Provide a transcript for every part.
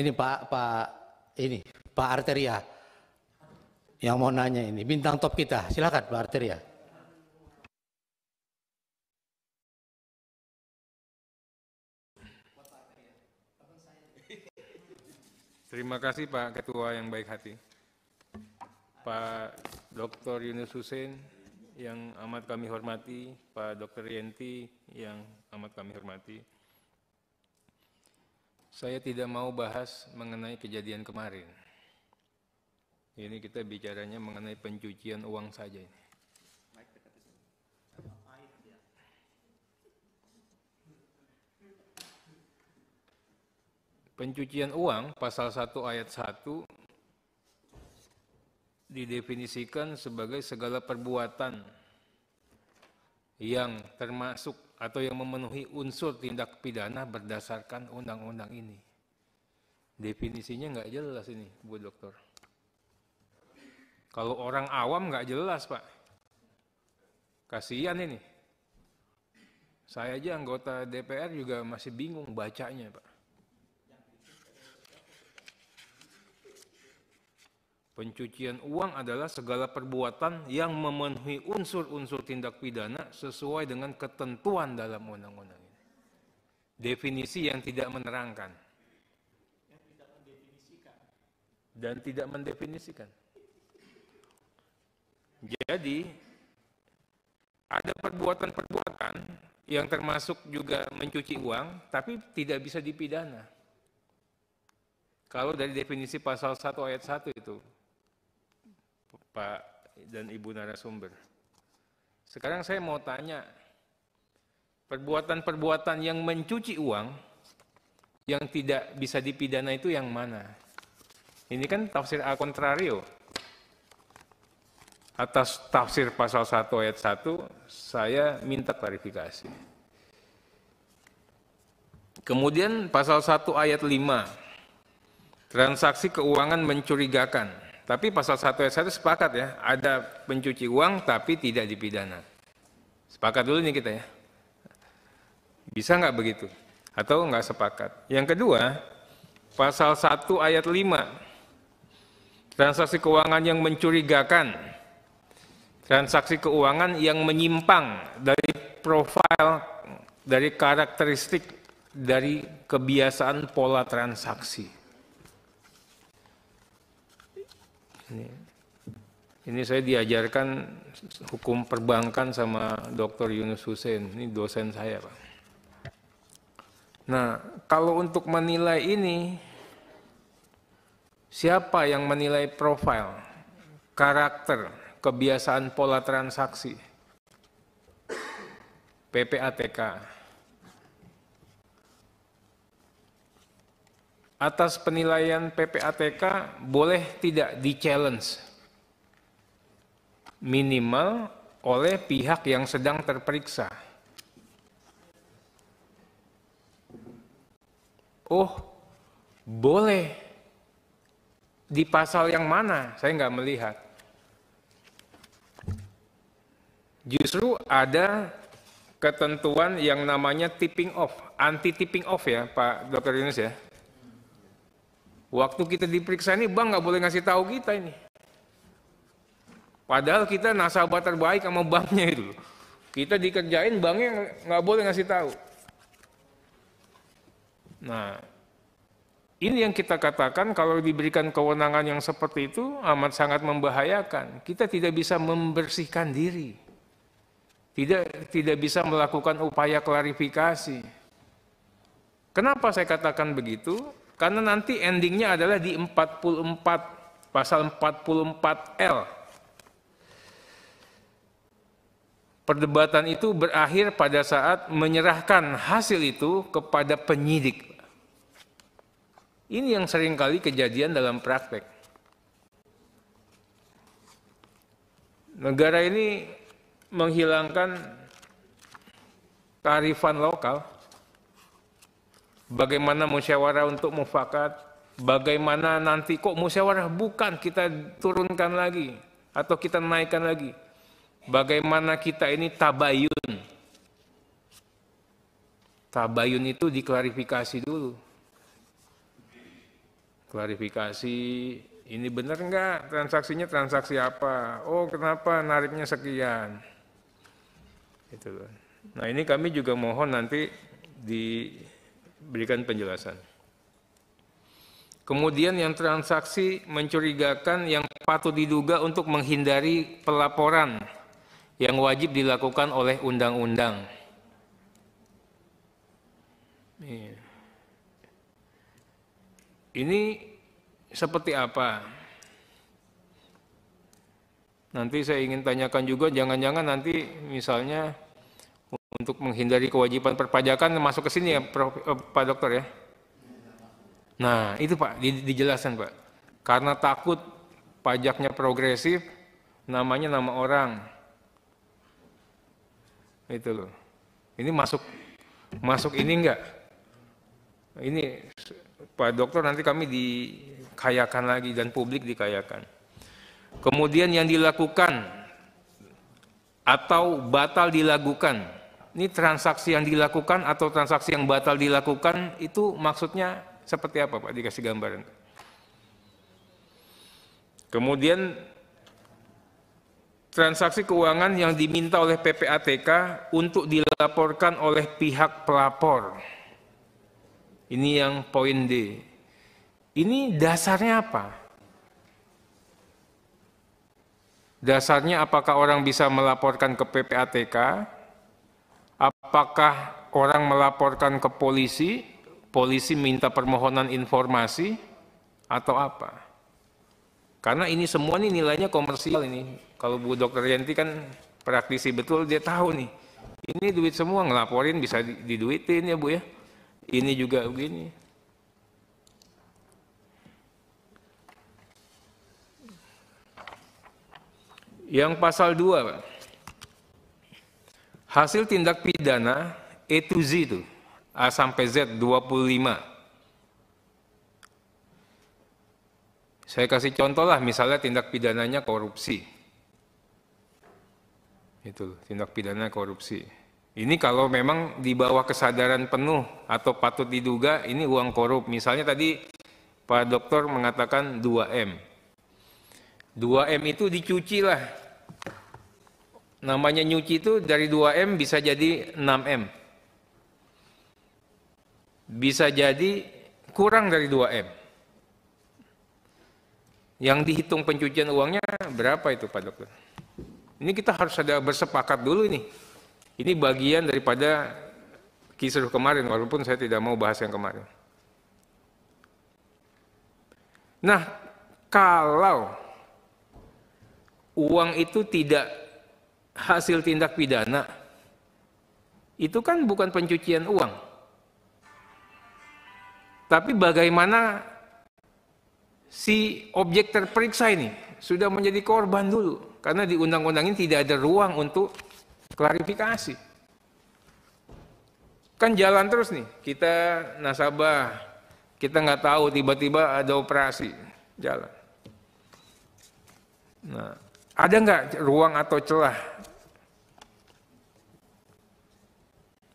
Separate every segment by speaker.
Speaker 1: ini Pak Pak ini Pak Arteria yang mau nanya ini bintang top kita. Silakan Pak Arteria. Terima kasih Pak Ketua yang baik hati. Pak Dr. Yunus Hussein yang amat kami hormati, Pak Dr. Yenti yang amat kami hormati, saya tidak mau bahas mengenai kejadian kemarin. Ini kita bicaranya mengenai pencucian uang saja ini. Pencucian uang pasal 1 ayat 1 didefinisikan sebagai segala perbuatan yang termasuk atau yang memenuhi unsur tindak pidana berdasarkan undang-undang ini. Definisinya nggak jelas ini, Bu Dokter. Kalau orang awam nggak jelas, Pak. Kasihan ini. Saya aja anggota DPR juga masih bingung bacanya, Pak. Pencucian uang adalah segala perbuatan yang memenuhi unsur-unsur tindak pidana sesuai dengan ketentuan dalam undang-undang ini. Definisi yang tidak menerangkan. Yang tidak mendefinisikan. Dan tidak mendefinisikan. Jadi, ada perbuatan-perbuatan yang termasuk juga mencuci uang, tapi tidak bisa dipidana. Kalau dari definisi pasal 1 ayat 1 itu, Pak dan Ibu narasumber. Sekarang saya mau tanya, perbuatan-perbuatan yang mencuci uang yang tidak bisa dipidana itu yang mana? Ini kan tafsir al contrario. Atas tafsir pasal 1 ayat 1, saya minta klarifikasi. Kemudian pasal 1 ayat 5, transaksi keuangan mencurigakan tapi pasal 1 ayat 1 sepakat ya, ada pencuci uang tapi tidak dipidana. Sepakat dulu nih kita ya. Bisa nggak begitu? Atau nggak sepakat? Yang kedua, pasal 1 ayat 5. Transaksi keuangan yang mencurigakan. Transaksi keuangan yang menyimpang dari profil, dari karakteristik, dari kebiasaan pola transaksi. Ini, ini saya diajarkan hukum perbankan sama Dr. Yunus Hussein, ini dosen saya, Pak. Nah, kalau untuk menilai ini, siapa yang menilai profil, karakter, kebiasaan pola transaksi, PPATK, atas penilaian PPATK boleh tidak di-challenge minimal oleh pihak yang sedang terperiksa. Oh, boleh. Di pasal yang mana? Saya nggak melihat. Justru ada ketentuan yang namanya tipping off, anti tipping off ya Pak Dr. Yunus ya. Waktu kita diperiksa ini bank nggak boleh ngasih tahu kita ini. Padahal kita nasabah terbaik sama banknya itu. Kita dikerjain banknya nggak boleh ngasih tahu. Nah, ini yang kita katakan kalau diberikan kewenangan yang seperti itu amat sangat membahayakan. Kita tidak bisa membersihkan diri. Tidak tidak bisa melakukan upaya klarifikasi. Kenapa saya katakan begitu? Karena nanti endingnya adalah di 44 pasal 44L. Perdebatan itu berakhir pada saat menyerahkan hasil itu kepada penyidik. Ini yang seringkali kejadian dalam praktek. Negara ini menghilangkan kearifan lokal bagaimana musyawarah untuk mufakat, bagaimana nanti kok musyawarah bukan kita turunkan lagi atau kita naikkan lagi. Bagaimana kita ini tabayun. Tabayun itu diklarifikasi dulu. Klarifikasi ini benar enggak transaksinya transaksi apa? Oh, kenapa nariknya sekian? Itu kan. Nah, ini kami juga mohon nanti di berikan penjelasan. Kemudian yang transaksi mencurigakan yang patut diduga untuk menghindari pelaporan yang wajib dilakukan oleh undang-undang. Ini seperti apa? Nanti saya ingin tanyakan juga, jangan-jangan nanti misalnya untuk menghindari kewajiban perpajakan masuk ke sini ya Prof, eh, Pak Dokter ya. Nah itu Pak dijelaskan Pak. Karena takut pajaknya progresif, namanya nama orang. Itu loh. Ini masuk masuk ini enggak? Ini Pak Dokter nanti kami dikayakan lagi dan publik dikayakan. Kemudian yang dilakukan atau batal dilakukan ini transaksi yang dilakukan atau transaksi yang batal dilakukan itu maksudnya seperti apa Pak dikasih gambaran. Kemudian transaksi keuangan yang diminta oleh PPATK untuk dilaporkan oleh pihak pelapor. Ini yang poin D. Ini dasarnya apa? Dasarnya apakah orang bisa melaporkan ke PPATK apakah orang melaporkan ke polisi, polisi minta permohonan informasi, atau apa? Karena ini semua nih nilainya komersial ini. Kalau Bu Dokter Yanti kan praktisi betul, dia tahu nih. Ini duit semua ngelaporin bisa diduitin ya Bu ya. Ini juga begini. Yang pasal 2, Pak. Hasil tindak pidana E to Z itu, A sampai Z 25. Saya kasih contoh lah, misalnya tindak pidananya korupsi. Itu tindak pidana korupsi. Ini kalau memang di bawah kesadaran penuh atau patut diduga ini uang korup. Misalnya tadi Pak dokter mengatakan 2M. 2M itu dicuci lah, Namanya nyuci itu dari 2M bisa jadi 6M. Bisa jadi kurang dari 2M. Yang dihitung pencucian uangnya berapa itu Pak Dokter? Ini kita harus ada bersepakat dulu ini Ini bagian daripada kisruh kemarin, walaupun saya tidak mau bahas yang kemarin. Nah, kalau uang itu tidak hasil tindak pidana itu kan bukan pencucian uang. Tapi bagaimana si objek terperiksa ini sudah menjadi korban dulu karena di undang-undang ini tidak ada ruang untuk klarifikasi. Kan jalan terus nih, kita nasabah, kita nggak tahu tiba-tiba ada operasi jalan. Nah, ada nggak ruang atau celah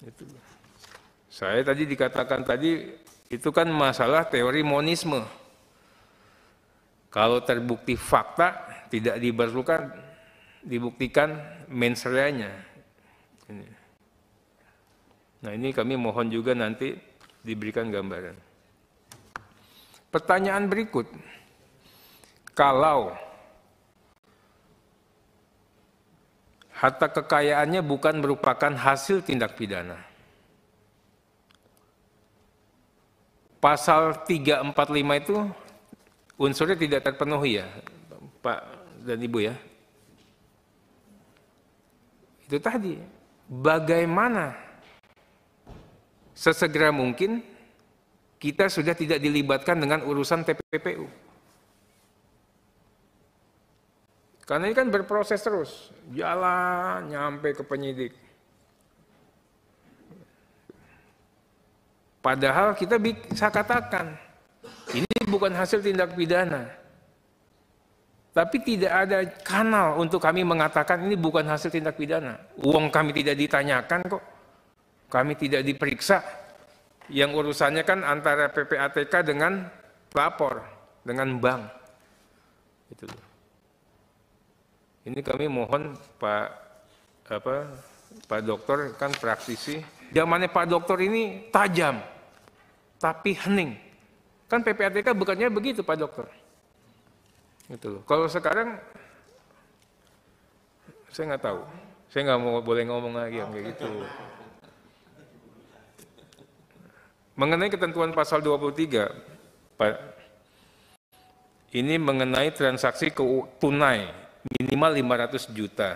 Speaker 1: Itu. Saya tadi dikatakan tadi itu kan masalah teori monisme. Kalau terbukti fakta tidak diperlukan dibuktikan mensreanya. Nah ini kami mohon juga nanti diberikan gambaran. Pertanyaan berikut, kalau Harta kekayaannya bukan merupakan hasil tindak pidana. Pasal 345 itu unsurnya tidak terpenuhi ya, Pak dan Ibu ya. Itu tadi, bagaimana sesegera mungkin kita sudah tidak dilibatkan dengan urusan TPPU. Karena ini kan berproses terus, jalan nyampe ke penyidik. Padahal kita bisa katakan, ini bukan hasil tindak pidana. Tapi tidak ada kanal untuk kami mengatakan ini bukan hasil tindak pidana. Uang kami tidak ditanyakan kok. Kami tidak diperiksa. Yang urusannya kan antara PPATK dengan pelapor, dengan bank. Itu loh. Ini kami mohon Pak apa Pak Dokter kan praktisi. Zamannya Pak Dokter ini tajam, tapi hening. Kan PPATK bukannya begitu Pak Dokter. itu loh. Kalau sekarang saya nggak tahu. Saya nggak mau boleh ngomong lagi yang kayak gitu. Mengenai ketentuan pasal 23, Pak, ini mengenai transaksi ke tunai minimal 500 juta.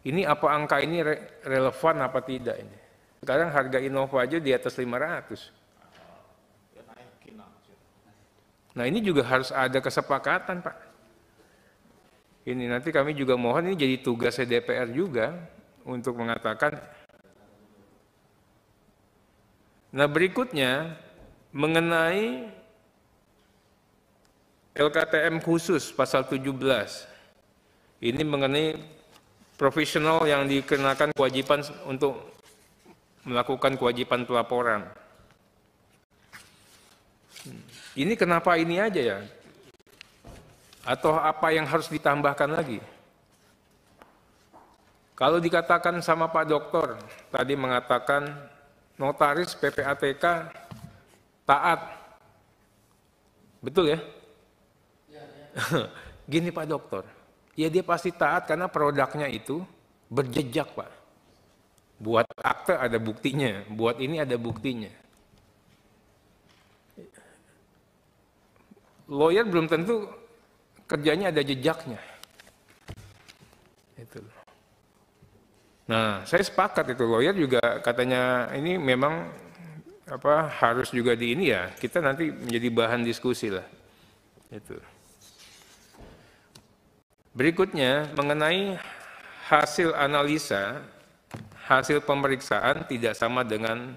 Speaker 1: Ini apa angka ini relevan apa tidak ini? Sekarang harga Innova aja di atas 500. Nah ini juga harus ada kesepakatan Pak. Ini nanti kami juga mohon ini jadi tugas DPR juga untuk mengatakan. Nah berikutnya mengenai LKTM khusus pasal 17 ini mengenai profesional yang dikenakan kewajiban untuk melakukan kewajiban pelaporan. Ini kenapa ini aja ya? Atau apa yang harus ditambahkan lagi? Kalau dikatakan sama Pak Dokter, tadi mengatakan notaris PPATK taat. Betul ya? gini Pak Dokter, ya dia pasti taat karena produknya itu berjejak Pak. Buat akte ada buktinya, buat ini ada buktinya. Lawyer belum tentu kerjanya ada jejaknya. Itu. Nah, saya sepakat itu lawyer juga katanya ini memang apa harus juga di ini ya. Kita nanti menjadi bahan diskusi lah. Itu. Berikutnya mengenai hasil analisa, hasil pemeriksaan tidak sama dengan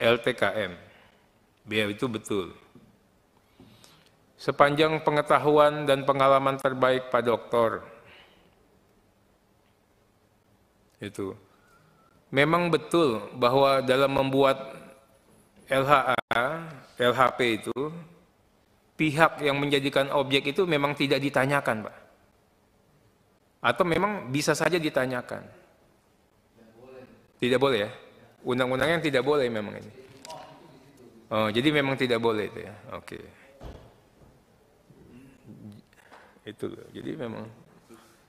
Speaker 1: LTKM. Biar itu betul. Sepanjang pengetahuan dan pengalaman terbaik Pak Dokter. Itu. Memang betul bahwa dalam membuat LHA, LHP itu pihak yang menjadikan objek itu memang tidak ditanyakan, Pak. Atau memang bisa saja ditanyakan. Tidak boleh ya? Undang-undangnya tidak boleh memang ini. Oh, jadi memang tidak boleh itu ya. Oke. Okay. Itu Jadi memang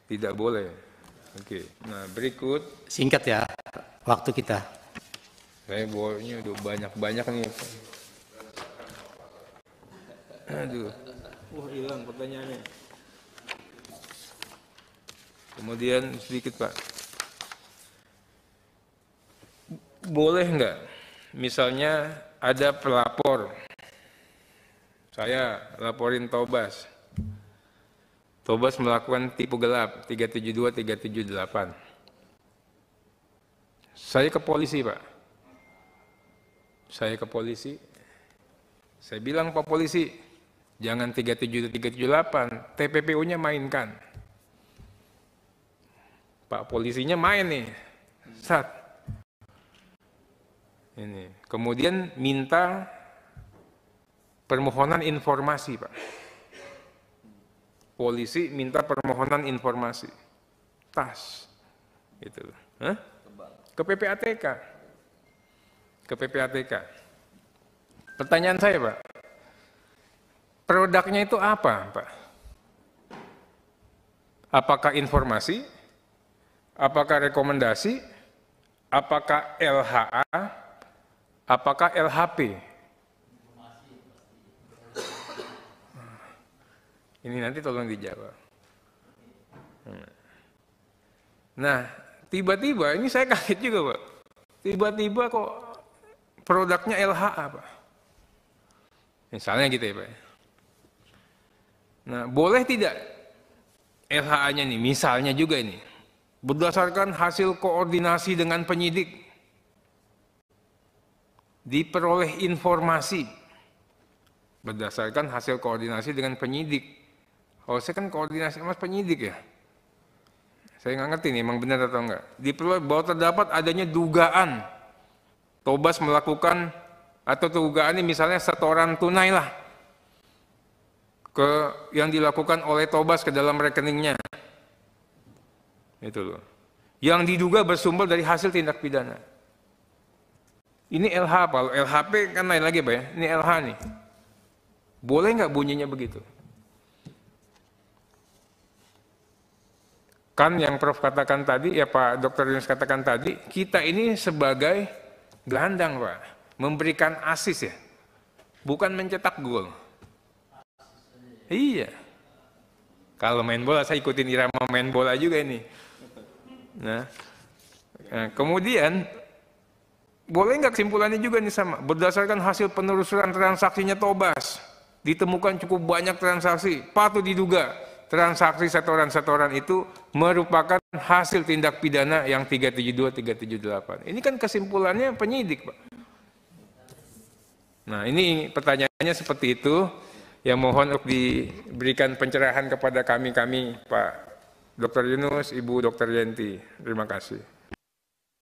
Speaker 1: tidak boleh. Oke. Okay. Nah, berikut singkat ya waktu kita. Saya bolanya udah banyak-banyak nih. Aduh. Wah, hilang pertanyaannya. Kemudian sedikit, Pak. Boleh nggak? Misalnya ada pelapor. Saya laporin Tobas. Tobas melakukan tipu gelap 372 378. Saya ke polisi, Pak. Saya ke polisi. Saya bilang Pak polisi, Jangan 37 TPPU-nya mainkan. Pak polisinya main nih. Sat. Ini. Kemudian minta permohonan informasi, Pak. Polisi minta permohonan informasi. Tas. itu Hah? Ke PPATK. Ke PPATK. Pertanyaan saya, Pak. Produknya itu apa, Pak? Apakah informasi? Apakah rekomendasi? Apakah LHA? Apakah LHP? Ini nanti tolong dijawab. Nah, tiba-tiba ini saya kaget juga, Pak. Tiba-tiba kok produknya LHA, Pak. Misalnya gitu ya, Pak. Nah, boleh tidak LHA-nya nih, misalnya juga ini, berdasarkan hasil koordinasi dengan penyidik, diperoleh informasi berdasarkan hasil koordinasi dengan penyidik. Kalau oh, saya kan koordinasi sama penyidik ya. Saya nggak ngerti nih, emang benar atau enggak. Diperoleh bahwa terdapat adanya dugaan Tobas melakukan atau dugaan ini misalnya setoran tunai lah ke yang dilakukan oleh Tobas ke dalam rekeningnya. Itu loh. Yang diduga bersumber dari hasil tindak pidana. Ini LH apa? LHP kan lain lagi Pak ya. Ini LH nih. Boleh nggak bunyinya begitu? Kan yang Prof katakan tadi, ya Pak Dokter Yunus katakan tadi, kita ini sebagai gelandang Pak. Memberikan asis ya. Bukan mencetak gol. Iya. Kalau main bola saya ikutin irama main bola juga ini. Nah, nah kemudian boleh nggak kesimpulannya juga nih sama berdasarkan hasil penelusuran transaksinya Tobas ditemukan cukup banyak transaksi patut diduga transaksi setoran-setoran itu merupakan hasil tindak pidana yang 372 378 ini kan kesimpulannya penyidik Pak nah ini pertanyaannya seperti itu yang mohon untuk diberikan pencerahan kepada kami-kami Pak Dr. Yunus, Ibu Dr. Yenti. Terima kasih.